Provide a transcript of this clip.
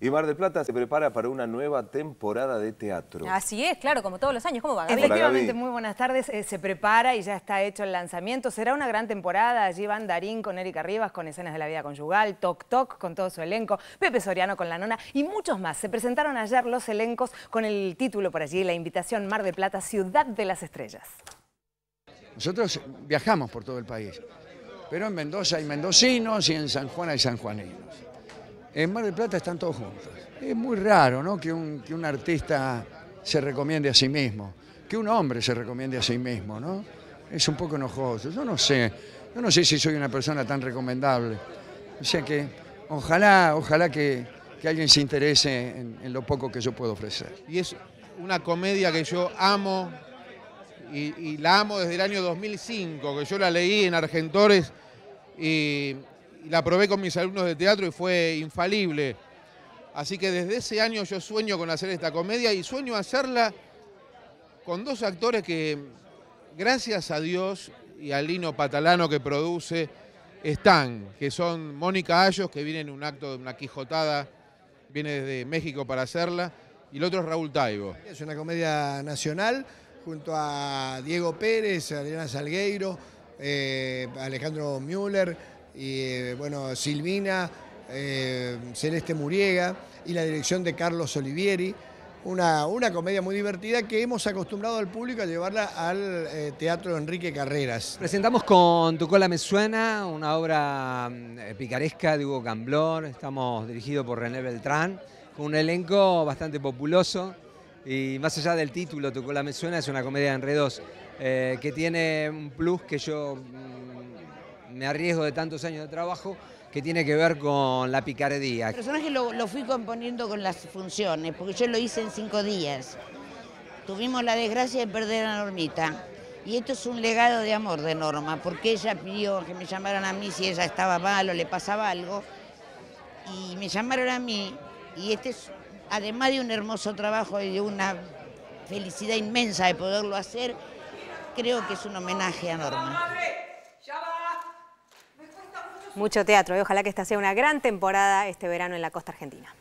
Y Mar de Plata se prepara para una nueva temporada de teatro. Así es, claro, como todos los años. ¿Cómo va, Efectivamente, muy buenas tardes. Eh, se prepara y ya está hecho el lanzamiento. Será una gran temporada. Allí van Darín con Erika Rivas, con escenas de la vida conyugal, Toc Toc con todo su elenco, Pepe Soriano con La Nona y muchos más. Se presentaron ayer los elencos con el título por allí, la invitación Mar de Plata, Ciudad de las Estrellas. Nosotros viajamos por todo el país, pero en Mendoza hay mendocinos y en San Juan hay sanjuaninos. En Mar del Plata están todos juntos. Es muy raro ¿no? que, un, artista se recomiende a sí mismo, que un hombre se recomiende a sí mismo, ¿no? Es un poco enojoso. Yo no sé, yo no sé si soy una persona tan recomendable. O sea que ojalá, ojalá que, alguien se interese en, lo poco que yo puedo ofrecer. Y es una comedia que yo amo y, y la amo desde el año 2005, que yo la leí en Argentores y la probé con mis alumnos de teatro y fue infalible. Así que desde ese año yo sueño con hacer esta comedia y sueño hacerla con dos actores que, gracias a Dios y al Lino Patalano que produce, están, que son Mónica Ayos, que viene en un acto de una quijotada, viene desde México para hacerla, y el otro es Raúl Taibo. Es una comedia nacional, junto a Diego Pérez, Adriana Salgueiro, eh, Alejandro Müller, y eh, bueno, Silvina, eh, Celeste Muriega y la dirección de Carlos Olivieri. Una, una, comedia muy divertida que hemos acostumbrado al público a llevarla al eh, Teatro Enrique Carreras. Presentamos con Tu cola me suena, una obra mm, picaresca de Hugo Camblón, estamos dirigidos por René Beltrán, con un elenco bastante populoso y más allá del título Tu cola me suena es una comedia de enredos que tiene un plus que yo mm, me arriesgo de tantos años de trabajo que tiene que ver con la picardía. El personaje lo, lo fui componiendo con las funciones, porque yo lo hice en cinco días. Tuvimos la desgracia de perder a Normita. Y esto es un legado de amor de Norma, porque ella pidió que me llamaran a mí si ella estaba mal o le pasaba algo. Y me llamaron a mí, y este es, además de un hermoso trabajo y de una felicidad inmensa de poderlo hacer, creo que es un homenaje a Norma. Mucho teatro y ojalá que esta sea una gran temporada este verano en la costa argentina.